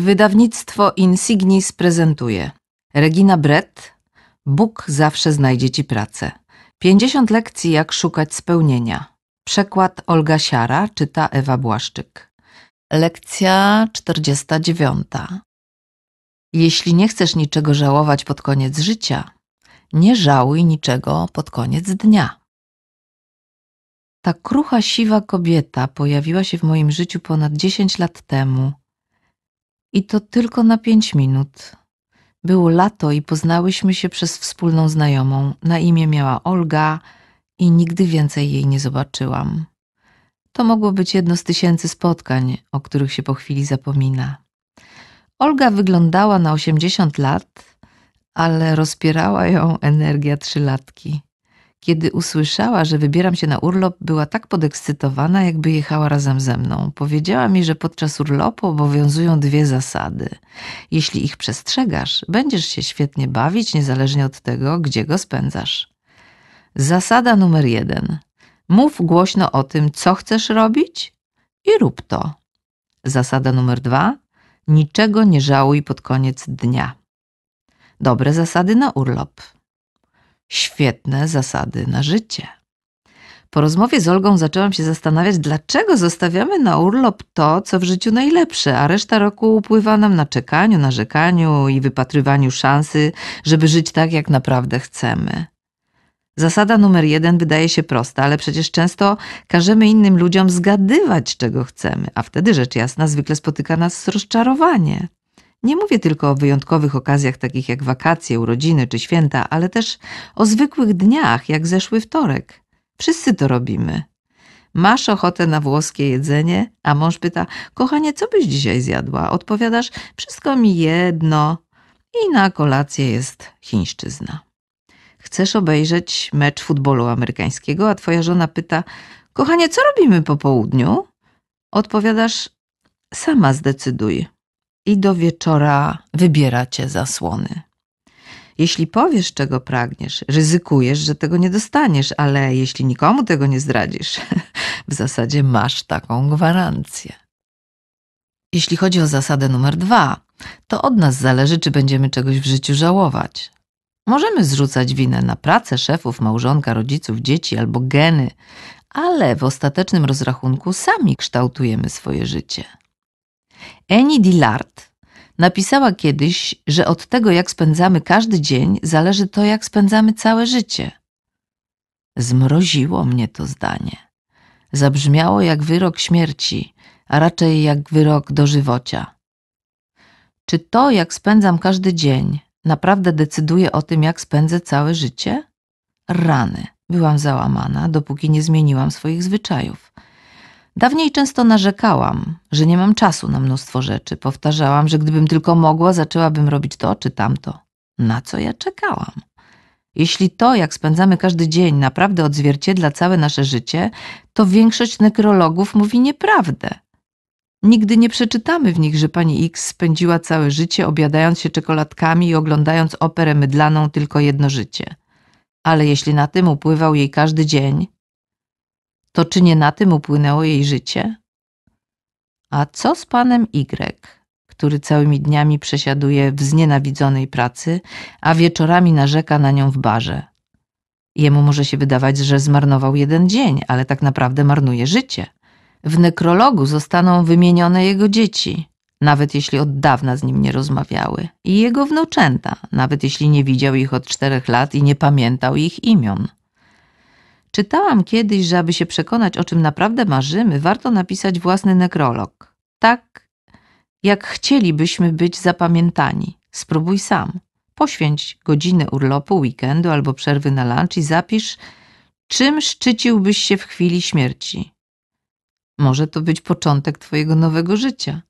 Wydawnictwo Insignis prezentuje Regina Brett Bóg zawsze znajdzie Ci pracę. 50 lekcji jak szukać spełnienia. Przekład Olga Siara czyta Ewa Błaszczyk. Lekcja 49. Jeśli nie chcesz niczego żałować pod koniec życia, nie żałuj niczego pod koniec dnia. Ta krucha, siwa kobieta pojawiła się w moim życiu ponad 10 lat temu – i to tylko na pięć minut. Było lato i poznałyśmy się przez wspólną znajomą. Na imię miała Olga i nigdy więcej jej nie zobaczyłam. To mogło być jedno z tysięcy spotkań, o których się po chwili zapomina. Olga wyglądała na 80 lat, ale rozpierała ją energia trzylatki. Kiedy usłyszała, że wybieram się na urlop, była tak podekscytowana, jakby jechała razem ze mną. Powiedziała mi, że podczas urlopu obowiązują dwie zasady. Jeśli ich przestrzegasz, będziesz się świetnie bawić, niezależnie od tego, gdzie go spędzasz. Zasada numer jeden: mów głośno o tym, co chcesz robić i rób to. Zasada numer dwa: niczego nie żałuj pod koniec dnia. Dobre zasady na urlop. Świetne zasady na życie. Po rozmowie z Olgą zaczęłam się zastanawiać, dlaczego zostawiamy na urlop to, co w życiu najlepsze, a reszta roku upływa nam na czekaniu, narzekaniu i wypatrywaniu szansy, żeby żyć tak, jak naprawdę chcemy. Zasada numer jeden wydaje się prosta, ale przecież często każemy innym ludziom zgadywać, czego chcemy, a wtedy rzecz jasna zwykle spotyka nas rozczarowanie. Nie mówię tylko o wyjątkowych okazjach takich jak wakacje, urodziny czy święta, ale też o zwykłych dniach, jak zeszły wtorek. Wszyscy to robimy. Masz ochotę na włoskie jedzenie, a mąż pyta: Kochanie, co byś dzisiaj zjadła? Odpowiadasz: Wszystko mi jedno. I na kolację jest chińszczyzna. Chcesz obejrzeć mecz futbolu amerykańskiego, a twoja żona pyta: Kochanie, co robimy po południu? Odpowiadasz: Sama zdecyduj i do wieczora wybiera cię zasłony. Jeśli powiesz, czego pragniesz, ryzykujesz, że tego nie dostaniesz, ale jeśli nikomu tego nie zdradzisz, w zasadzie masz taką gwarancję. Jeśli chodzi o zasadę numer dwa, to od nas zależy, czy będziemy czegoś w życiu żałować. Możemy zrzucać winę na pracę szefów, małżonka, rodziców, dzieci albo geny, ale w ostatecznym rozrachunku sami kształtujemy swoje życie. Annie Dillard napisała kiedyś, że od tego, jak spędzamy każdy dzień, zależy to, jak spędzamy całe życie. Zmroziło mnie to zdanie. Zabrzmiało jak wyrok śmierci, a raczej jak wyrok dożywocia. Czy to, jak spędzam każdy dzień, naprawdę decyduje o tym, jak spędzę całe życie? Rany. Byłam załamana, dopóki nie zmieniłam swoich zwyczajów. Dawniej często narzekałam, że nie mam czasu na mnóstwo rzeczy. Powtarzałam, że gdybym tylko mogła, zaczęłabym robić to czy tamto. Na co ja czekałam? Jeśli to, jak spędzamy każdy dzień, naprawdę odzwierciedla całe nasze życie, to większość nekrologów mówi nieprawdę. Nigdy nie przeczytamy w nich, że pani X spędziła całe życie obiadając się czekoladkami i oglądając operę mydlaną tylko jedno życie. Ale jeśli na tym upływał jej każdy dzień, to czy nie na tym upłynęło jej życie? A co z panem Y, który całymi dniami przesiaduje w znienawidzonej pracy, a wieczorami narzeka na nią w barze? Jemu może się wydawać, że zmarnował jeden dzień, ale tak naprawdę marnuje życie. W nekrologu zostaną wymienione jego dzieci, nawet jeśli od dawna z nim nie rozmawiały, i jego wnuczęta, nawet jeśli nie widział ich od czterech lat i nie pamiętał ich imion. Czytałam kiedyś, że aby się przekonać, o czym naprawdę marzymy, warto napisać własny nekrolog. Tak, jak chcielibyśmy być zapamiętani. Spróbuj sam. Poświęć godzinę urlopu, weekendu albo przerwy na lunch i zapisz, czym szczyciłbyś się w chwili śmierci. Może to być początek Twojego nowego życia.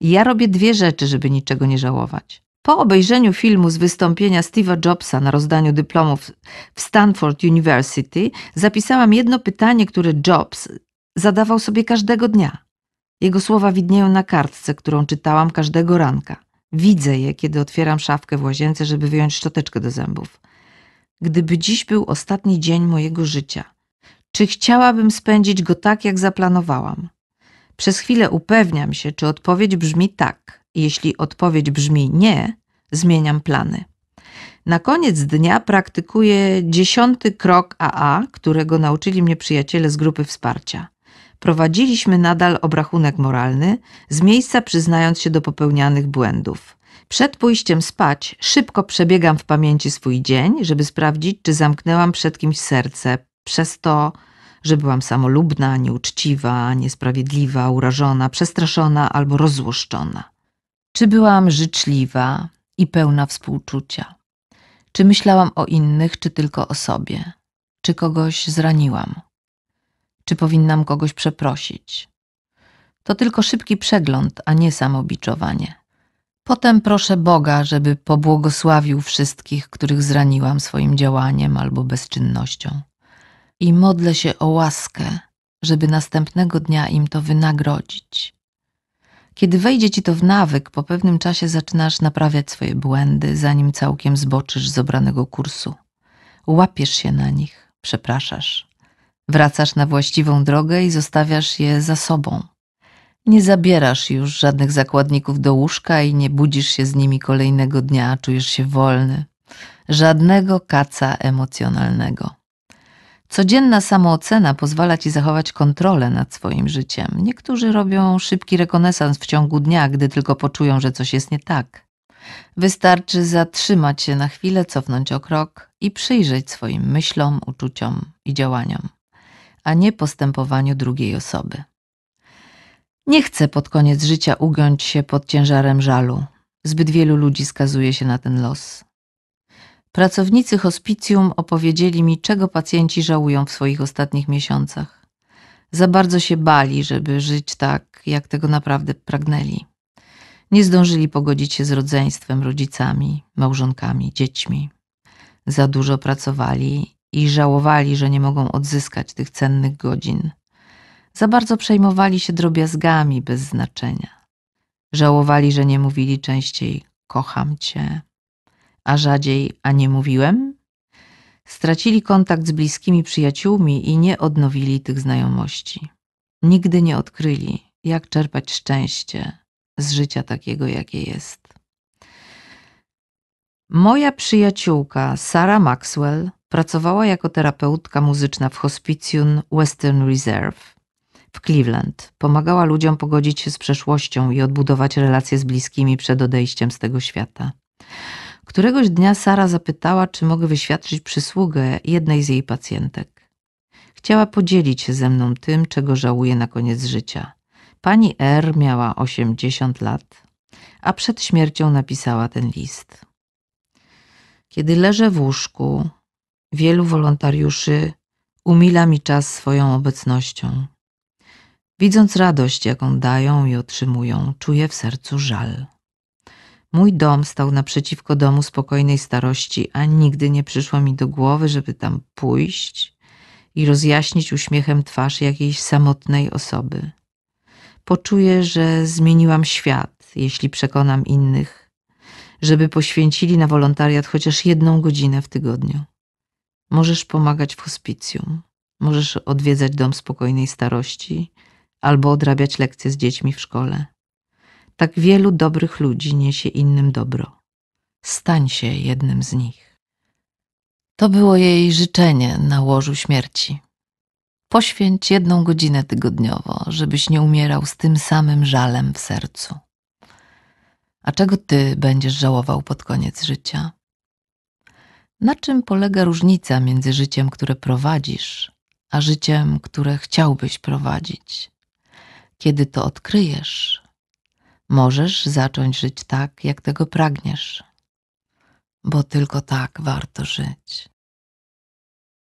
Ja robię dwie rzeczy, żeby niczego nie żałować. Po obejrzeniu filmu z wystąpienia Steve'a Jobsa na rozdaniu dyplomów w Stanford University, zapisałam jedno pytanie, które Jobs zadawał sobie każdego dnia. Jego słowa widnieją na kartce, którą czytałam każdego ranka. Widzę je, kiedy otwieram szafkę w łazience, żeby wyjąć szczoteczkę do zębów. Gdyby dziś był ostatni dzień mojego życia, czy chciałabym spędzić go tak, jak zaplanowałam? Przez chwilę upewniam się, czy odpowiedź brzmi tak. Jeśli odpowiedź brzmi nie, zmieniam plany. Na koniec dnia praktykuję dziesiąty krok AA, którego nauczyli mnie przyjaciele z grupy wsparcia. Prowadziliśmy nadal obrachunek moralny, z miejsca przyznając się do popełnianych błędów. Przed pójściem spać szybko przebiegam w pamięci swój dzień, żeby sprawdzić, czy zamknęłam przed kimś serce, przez to, że byłam samolubna, nieuczciwa, niesprawiedliwa, urażona, przestraszona albo rozłoszczona. Czy byłam życzliwa i pełna współczucia? Czy myślałam o innych, czy tylko o sobie? Czy kogoś zraniłam? Czy powinnam kogoś przeprosić? To tylko szybki przegląd, a nie samobiczowanie. Potem proszę Boga, żeby pobłogosławił wszystkich, których zraniłam swoim działaniem albo bezczynnością. I modlę się o łaskę, żeby następnego dnia im to wynagrodzić. Kiedy wejdzie ci to w nawyk, po pewnym czasie zaczynasz naprawiać swoje błędy, zanim całkiem zboczysz z obranego kursu. Łapiesz się na nich, przepraszasz. Wracasz na właściwą drogę i zostawiasz je za sobą. Nie zabierasz już żadnych zakładników do łóżka i nie budzisz się z nimi kolejnego dnia, czujesz się wolny. Żadnego kaca emocjonalnego. Codzienna samoocena pozwala ci zachować kontrolę nad swoim życiem. Niektórzy robią szybki rekonesans w ciągu dnia, gdy tylko poczują, że coś jest nie tak. Wystarczy zatrzymać się na chwilę, cofnąć o krok i przyjrzeć swoim myślom, uczuciom i działaniom, a nie postępowaniu drugiej osoby. Nie chcę pod koniec życia ugiąć się pod ciężarem żalu. Zbyt wielu ludzi skazuje się na ten los. Pracownicy hospicjum opowiedzieli mi, czego pacjenci żałują w swoich ostatnich miesiącach. Za bardzo się bali, żeby żyć tak, jak tego naprawdę pragnęli. Nie zdążyli pogodzić się z rodzeństwem, rodzicami, małżonkami, dziećmi. Za dużo pracowali i żałowali, że nie mogą odzyskać tych cennych godzin. Za bardzo przejmowali się drobiazgami bez znaczenia. Żałowali, że nie mówili częściej: Kocham cię, a rzadziej, a nie mówiłem? Stracili kontakt z bliskimi przyjaciółmi i nie odnowili tych znajomości. Nigdy nie odkryli, jak czerpać szczęście z życia takiego, jakie jest. Moja przyjaciółka Sara Maxwell pracowała jako terapeutka muzyczna w hospicjum Western Reserve w Cleveland. Pomagała ludziom pogodzić się z przeszłością i odbudować relacje z bliskimi przed odejściem z tego świata. Któregoś dnia Sara zapytała, czy mogę wyświadczyć przysługę jednej z jej pacjentek. Chciała podzielić się ze mną tym, czego żałuje na koniec życia. Pani R. miała 80 lat, a przed śmiercią napisała ten list. Kiedy leżę w łóżku, wielu wolontariuszy umila mi czas swoją obecnością. Widząc radość, jaką dają i otrzymują, czuję w sercu żal. Mój dom stał naprzeciwko domu spokojnej starości, a nigdy nie przyszło mi do głowy, żeby tam pójść i rozjaśnić uśmiechem twarz jakiejś samotnej osoby. Poczuję, że zmieniłam świat, jeśli przekonam innych, żeby poświęcili na wolontariat chociaż jedną godzinę w tygodniu. Możesz pomagać w hospicjum, możesz odwiedzać dom spokojnej starości albo odrabiać lekcje z dziećmi w szkole. Tak wielu dobrych ludzi niesie innym dobro. Stań się jednym z nich. To było jej życzenie na łożu śmierci. Poświęć jedną godzinę tygodniowo, żebyś nie umierał z tym samym żalem w sercu. A czego ty będziesz żałował pod koniec życia? Na czym polega różnica między życiem, które prowadzisz, a życiem, które chciałbyś prowadzić? Kiedy to odkryjesz, możesz zacząć żyć tak, jak tego pragniesz, bo tylko tak warto żyć.